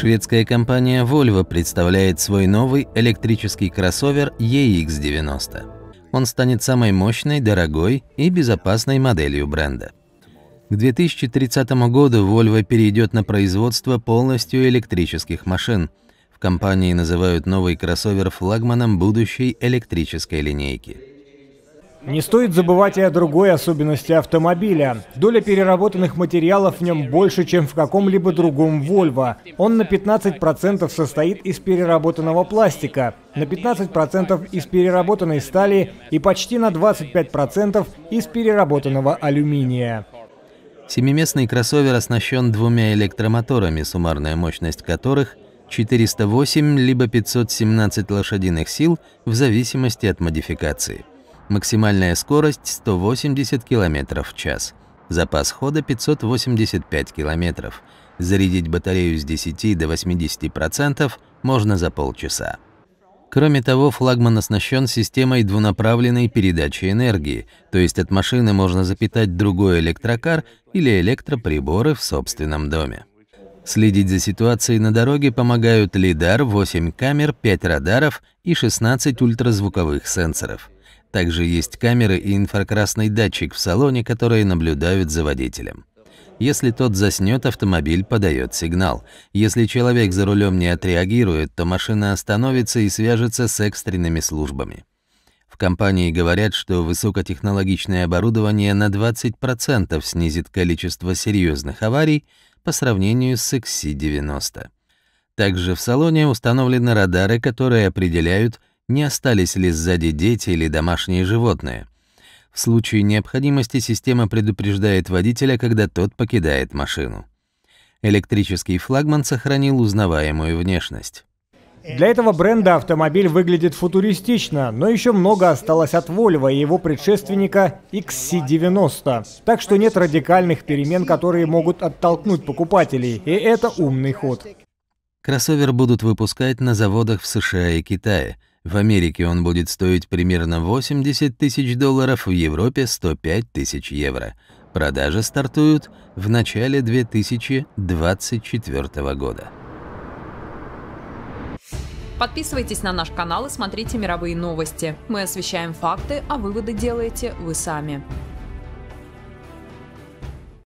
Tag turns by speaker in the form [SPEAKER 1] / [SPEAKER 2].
[SPEAKER 1] Шведская компания Volvo представляет свой новый электрический кроссовер EX90. Он станет самой мощной, дорогой и безопасной моделью бренда. К 2030 году Volvo перейдет на производство полностью электрических машин. В компании называют новый кроссовер флагманом будущей электрической линейки.
[SPEAKER 2] Не стоит забывать и о другой особенности автомобиля. Доля переработанных материалов в нем больше, чем в каком-либо другом Volvo. Он на 15% состоит из переработанного пластика, на 15% из переработанной стали и почти на 25% из переработанного алюминия.
[SPEAKER 1] Семиместный кроссовер оснащен двумя электромоторами, суммарная мощность которых 408 либо 517 лошадиных сил в зависимости от модификации. Максимальная скорость 180 км в час. Запас хода 585 км. Зарядить батарею с 10 до 80% можно за полчаса. Кроме того, флагман оснащен системой двунаправленной передачи энергии, то есть от машины можно запитать другой электрокар или электроприборы в собственном доме. Следить за ситуацией на дороге помогают лидар, 8 камер, 5 радаров и 16 ультразвуковых сенсоров. Также есть камеры и инфракрасный датчик в салоне, которые наблюдают за водителем. Если тот заснёт, автомобиль подаёт сигнал. Если человек за рулём не отреагирует, то машина остановится и свяжется с экстренными службами. В компании говорят, что высокотехнологичное оборудование на 20% снизит количество серьёзных аварий по сравнению с XC90. Также в салоне установлены радары, которые определяют, не остались ли сзади дети или домашние животные. В случае необходимости система предупреждает водителя, когда тот покидает машину. Электрический флагман сохранил узнаваемую внешность.
[SPEAKER 2] Для этого бренда автомобиль выглядит футуристично, но еще много осталось от Volvo и его предшественника XC90. Так что нет радикальных перемен, которые могут оттолкнуть покупателей, и это умный ход.
[SPEAKER 1] Кроссовер будут выпускать на заводах в США и Китае. В Америке он будет стоить примерно 80 тысяч долларов, в Европе — 105 тысяч евро. Продажи стартуют в начале 2024 года. Подписывайтесь на наш канал и смотрите мировые новости. Мы освещаем факты, а выводы делаете вы сами.